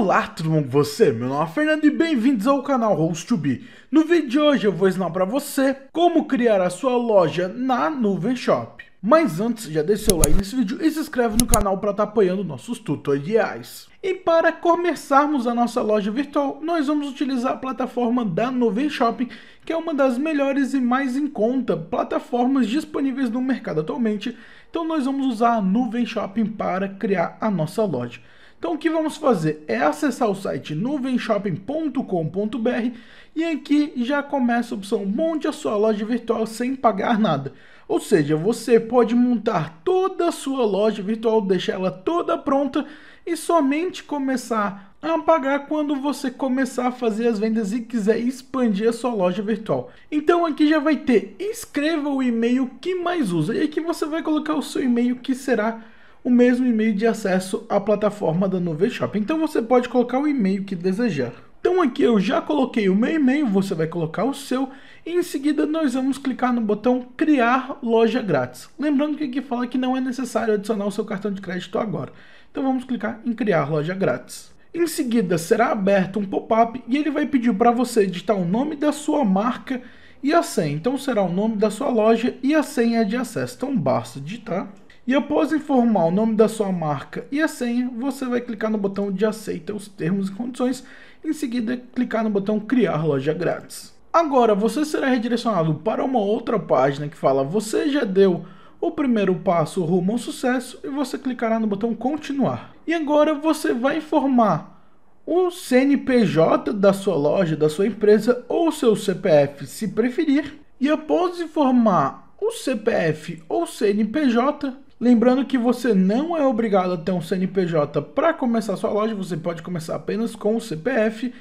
Olá, tudo bom com você? Meu nome é Fernando e bem-vindos ao canal Host2B. No vídeo de hoje eu vou ensinar para você como criar a sua loja na Nuvem Shop. Mas antes, já deixa seu like nesse vídeo e se inscreve no canal para estar tá apoiando nossos tutoriais. E para começarmos a nossa loja virtual, nós vamos utilizar a plataforma da Nuvem Shopping, que é uma das melhores e mais em conta plataformas disponíveis no mercado atualmente. Então nós vamos usar a Nuvem Shopping para criar a nossa loja. Então o que vamos fazer é acessar o site nuvenshopping.com.br e aqui já começa a opção monte a sua loja virtual sem pagar nada. Ou seja, você pode montar toda a sua loja virtual, deixar ela toda pronta e somente começar a pagar quando você começar a fazer as vendas e quiser expandir a sua loja virtual. Então aqui já vai ter escreva o e-mail que mais usa e aqui você vai colocar o seu e-mail que será o mesmo e-mail de acesso à plataforma da Nuvem Shopping. Então você pode colocar o e-mail que desejar. Então aqui eu já coloquei o meu e-mail, você vai colocar o seu e em seguida nós vamos clicar no botão criar loja grátis. Lembrando que aqui fala que não é necessário adicionar o seu cartão de crédito agora. Então vamos clicar em criar loja grátis. Em seguida será aberto um pop-up e ele vai pedir para você editar o nome da sua marca e a senha. Então será o nome da sua loja e a senha de acesso. Então basta digitar e após informar o nome da sua marca e a senha, você vai clicar no botão de aceita os termos e condições, em seguida clicar no botão criar loja grátis. Agora você será redirecionado para uma outra página que fala você já deu o primeiro passo rumo ao sucesso e você clicará no botão continuar. E agora você vai informar o CNPJ da sua loja, da sua empresa ou seu CPF, se preferir. E após informar o CPF ou CNPJ, Lembrando que você não é obrigado a ter um CNPJ para começar sua loja, você pode começar apenas com o CPF.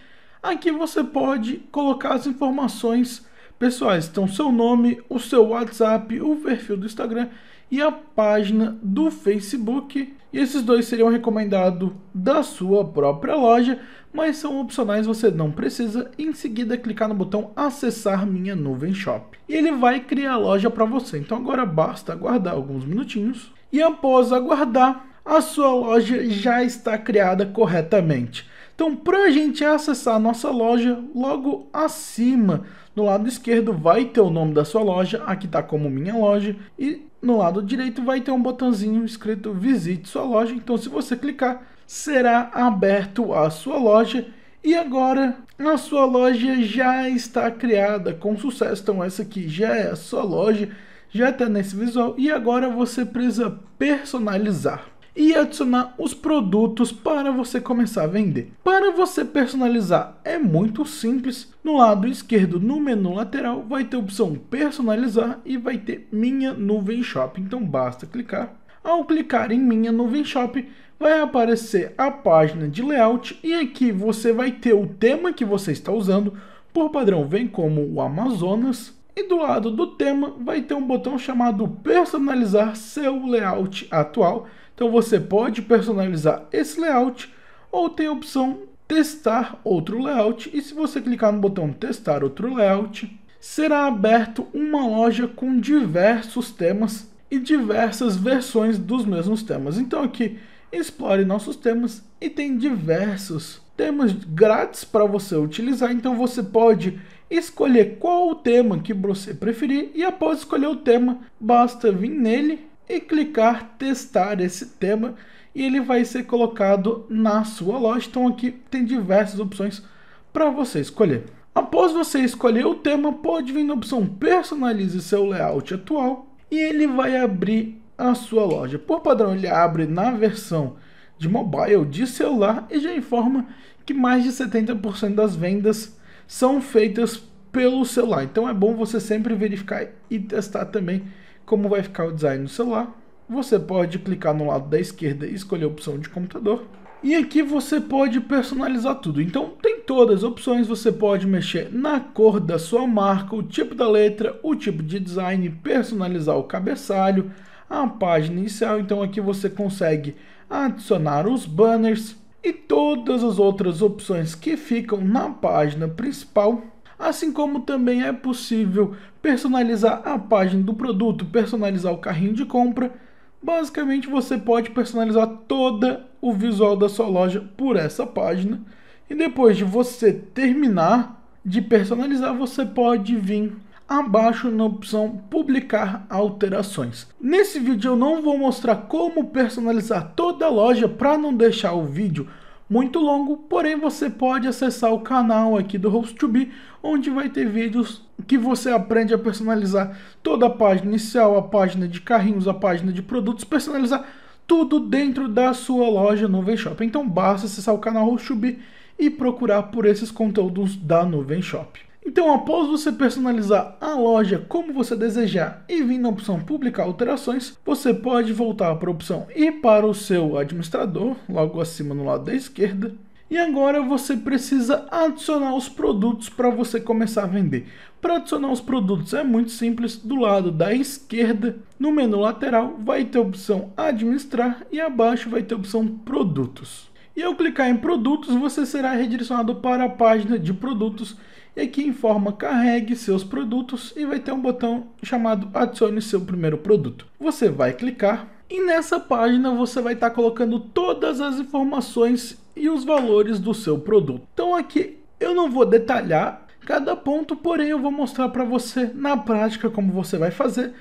Aqui você pode colocar as informações pessoais, então seu nome, o seu WhatsApp, o perfil do Instagram e a página do Facebook. E esses dois seriam recomendados da sua própria loja, mas são opcionais, você não precisa. Em seguida, clicar no botão Acessar Minha Nuvem Shop. E ele vai criar a loja para você. Então agora basta aguardar alguns minutinhos e após aguardar, a sua loja já está criada corretamente. Então, para a gente acessar a nossa loja, logo acima, no lado esquerdo vai ter o nome da sua loja, aqui está como minha loja, e no lado direito vai ter um botãozinho escrito visite sua loja. Então, se você clicar, será aberto a sua loja. E agora, a sua loja já está criada com sucesso. Então, essa aqui já é a sua loja já está nesse visual e agora você precisa personalizar e adicionar os produtos para você começar a vender. Para você personalizar é muito simples. No lado esquerdo, no menu lateral, vai ter a opção personalizar e vai ter minha nuvem shop. Então basta clicar. Ao clicar em minha nuvem shop, vai aparecer a página de layout e aqui você vai ter o tema que você está usando. Por padrão vem como o Amazonas e do lado do tema vai ter um botão chamado personalizar seu layout atual. Então você pode personalizar esse layout ou tem a opção testar outro layout e se você clicar no botão testar outro layout, será aberto uma loja com diversos temas e diversas versões dos mesmos temas. Então aqui explore nossos temas e tem diversos temas grátis para você utilizar, então você pode escolher qual o tema que você preferir e após escolher o tema, basta vir nele e clicar testar esse tema e ele vai ser colocado na sua loja. Então aqui tem diversas opções para você escolher. Após você escolher o tema, pode vir na opção personalize seu layout atual e ele vai abrir a sua loja. Por padrão ele abre na versão de mobile, de celular e já informa que mais de 70% das vendas são feitas pelo celular. Então é bom você sempre verificar e testar também como vai ficar o design no celular. Você pode clicar no lado da esquerda e escolher a opção de computador. E aqui você pode personalizar tudo. Então tem todas as opções, você pode mexer na cor da sua marca, o tipo da letra, o tipo de design, personalizar o cabeçalho, a página inicial. Então aqui você consegue adicionar os banners e todas as outras opções que ficam na página principal assim como também é possível personalizar a página do produto, personalizar o carrinho de compra. Basicamente, você pode personalizar todo o visual da sua loja por essa página. E depois de você terminar de personalizar, você pode vir abaixo na opção publicar alterações. Nesse vídeo eu não vou mostrar como personalizar toda a loja para não deixar o vídeo muito longo, porém você pode acessar o canal aqui do Host2Be, onde vai ter vídeos que você aprende a personalizar toda a página inicial, a página de carrinhos, a página de produtos, personalizar tudo dentro da sua loja Nuvem Shop. Então basta acessar o canal Host2Be e procurar por esses conteúdos da Nuvem Shop. Então, após você personalizar a loja como você desejar e vir na opção Publicar alterações, você pode voltar para a opção Ir para o seu administrador, logo acima no lado da esquerda, e agora você precisa adicionar os produtos para você começar a vender. Para adicionar os produtos é muito simples, do lado da esquerda, no menu lateral, vai ter a opção administrar e abaixo vai ter a opção produtos. E ao clicar em produtos, você será redirecionado para a página de produtos e aqui em forma carregue seus produtos e vai ter um botão chamado adicione seu primeiro produto. Você vai clicar e nessa página você vai estar tá colocando todas as informações e os valores do seu produto. Então aqui eu não vou detalhar cada ponto, porém eu vou mostrar para você na prática como você vai fazer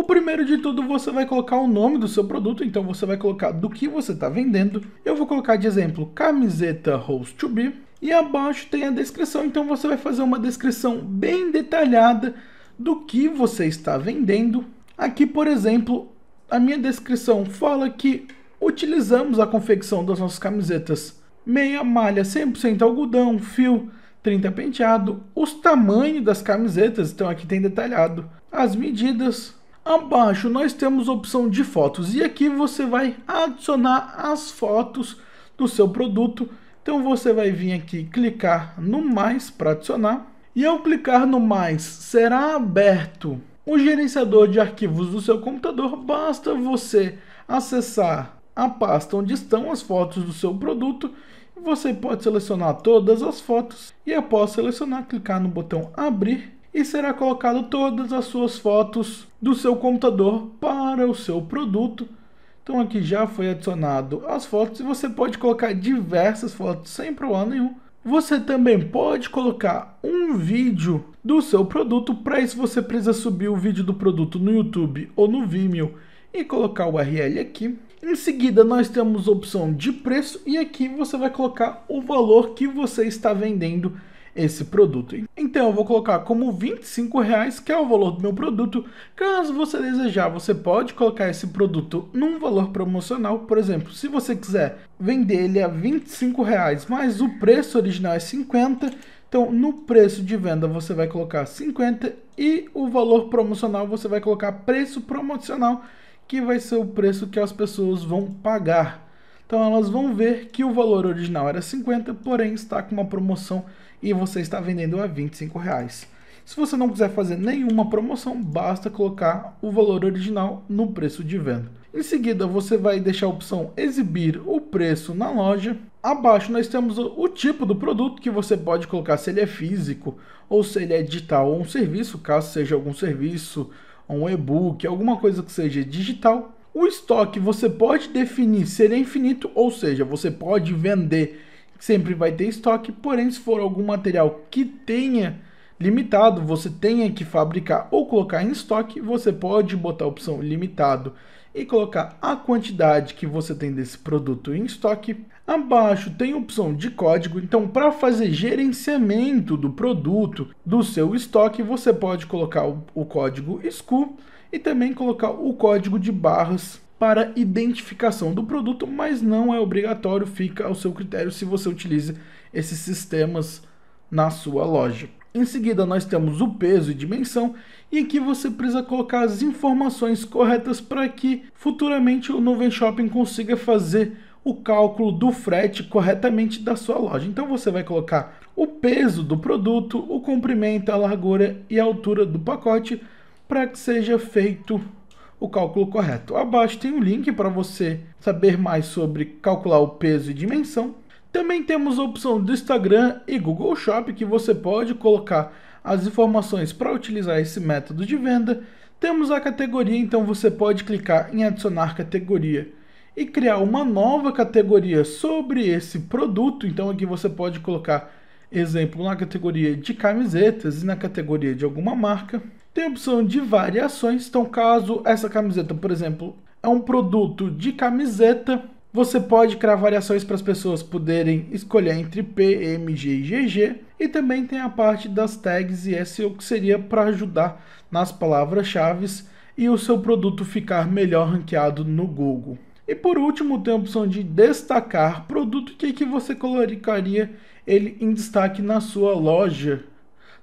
o primeiro de tudo, você vai colocar o nome do seu produto, então você vai colocar do que você está vendendo. Eu vou colocar de exemplo camiseta host to be e abaixo tem a descrição, então você vai fazer uma descrição bem detalhada do que você está vendendo. Aqui, por exemplo, a minha descrição fala que utilizamos a confecção das nossas camisetas meia malha 100% algodão, fio 30 penteado, os tamanhos das camisetas, então aqui tem detalhado, as medidas, Abaixo nós temos a opção de fotos e aqui você vai adicionar as fotos do seu produto. Então você vai vir aqui clicar no mais para adicionar. E ao clicar no mais, será aberto o gerenciador de arquivos do seu computador. Basta você acessar a pasta onde estão as fotos do seu produto. Você pode selecionar todas as fotos e após selecionar, clicar no botão abrir e será colocado todas as suas fotos do seu computador para o seu produto. Então aqui já foi adicionado as fotos e você pode colocar diversas fotos sem problema nenhum. Você também pode colocar um vídeo do seu produto. Para isso você precisa subir o vídeo do produto no YouTube ou no Vimeo e colocar o URL aqui. Em seguida nós temos a opção de preço e aqui você vai colocar o valor que você está vendendo esse produto. Então eu vou colocar como 25 reais, que é o valor do meu produto. Caso você desejar, você pode colocar esse produto num valor promocional. Por exemplo, se você quiser vender ele a 25 reais, mas o preço original é 50, então no preço de venda você vai colocar 50 e o valor promocional você vai colocar preço promocional, que vai ser o preço que as pessoas vão pagar. Então elas vão ver que o valor original era 50, porém está com uma promoção e você está vendendo a 25 reais. Se você não quiser fazer nenhuma promoção, basta colocar o valor original no preço de venda. Em seguida, você vai deixar a opção exibir o preço na loja. Abaixo nós temos o tipo do produto que você pode colocar se ele é físico ou se ele é digital ou um serviço, caso seja algum serviço, um e-book, alguma coisa que seja digital o estoque você pode definir ser infinito, ou seja, você pode vender, sempre vai ter estoque, porém se for algum material que tenha limitado, você tenha que fabricar ou colocar em estoque, você pode botar a opção limitado e colocar a quantidade que você tem desse produto em estoque. Abaixo tem a opção de código, então para fazer gerenciamento do produto, do seu estoque, você pode colocar o, o código SKU e também colocar o código de barras para identificação do produto, mas não é obrigatório, fica ao seu critério se você utiliza esses sistemas na sua loja. Em seguida, nós temos o peso e dimensão, e aqui você precisa colocar as informações corretas para que futuramente o Nuvem Shopping consiga fazer o cálculo do frete corretamente da sua loja. Então você vai colocar o peso do produto, o comprimento, a largura e a altura do pacote, para que seja feito o cálculo correto. Abaixo tem um link para você saber mais sobre calcular o peso e dimensão. Também temos a opção do Instagram e Google Shop que você pode colocar as informações para utilizar esse método de venda. Temos a categoria, então você pode clicar em adicionar categoria e criar uma nova categoria sobre esse produto. Então aqui você pode colocar exemplo na categoria de camisetas e na categoria de alguma marca tem opção de variações. Então, caso essa camiseta, por exemplo, é um produto de camiseta, você pode criar variações para as pessoas poderem escolher entre P, M, G e GG. E também tem a parte das tags e SEO que seria para ajudar nas palavras-chave e o seu produto ficar melhor ranqueado no Google. E por último, tem a opção de destacar produto que, que você colocaria ele em destaque na sua loja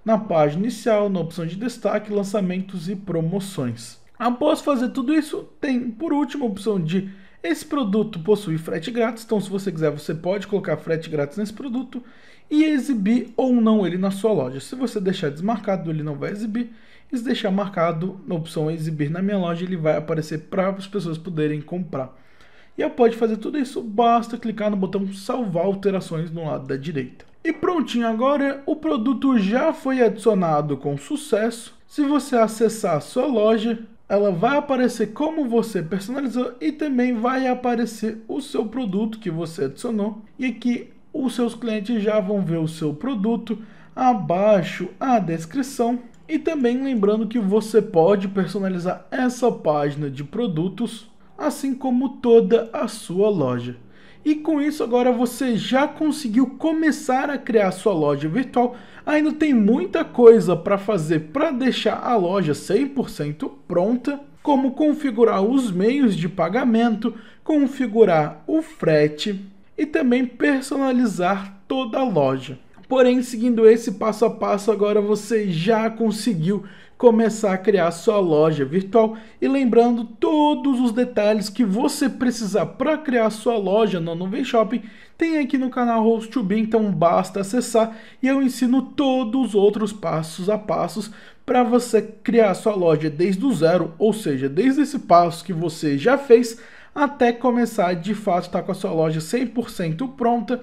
na página inicial, na opção de destaque, lançamentos e promoções. Após fazer tudo isso, tem por último a opção de esse produto possui frete grátis, então se você quiser você pode colocar frete grátis nesse produto e exibir ou não ele na sua loja. Se você deixar desmarcado, ele não vai exibir. E se deixar marcado na opção exibir na minha loja, ele vai aparecer para as pessoas poderem comprar. E eu pode fazer tudo isso, basta clicar no botão salvar alterações no lado da direita. E prontinho agora, o produto já foi adicionado com sucesso. Se você acessar a sua loja, ela vai aparecer como você personalizou e também vai aparecer o seu produto que você adicionou. E aqui os seus clientes já vão ver o seu produto abaixo a descrição. E também lembrando que você pode personalizar essa página de produtos, assim como toda a sua loja. E com isso agora você já conseguiu começar a criar sua loja virtual. Ainda tem muita coisa para fazer para deixar a loja 100% pronta, como configurar os meios de pagamento, configurar o frete e também personalizar toda a loja. Porém, seguindo esse passo a passo, agora você já conseguiu começar a criar sua loja virtual e lembrando todos os detalhes que você precisar para criar sua loja no Nuvem Shopping, tem aqui no canal host to be então basta acessar e eu ensino todos os outros passos a passos para você criar sua loja desde o zero, ou seja, desde esse passo que você já fez até começar de fato estar tá com a sua loja 100% pronta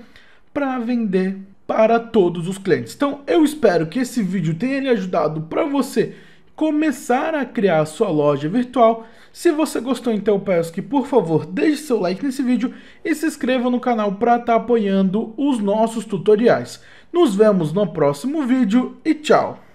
para vender para todos os clientes. Então, eu espero que esse vídeo tenha lhe ajudado para você começar a criar a sua loja virtual. Se você gostou, então peço que, por favor, deixe seu like nesse vídeo e se inscreva no canal para estar tá apoiando os nossos tutoriais. Nos vemos no próximo vídeo e tchau!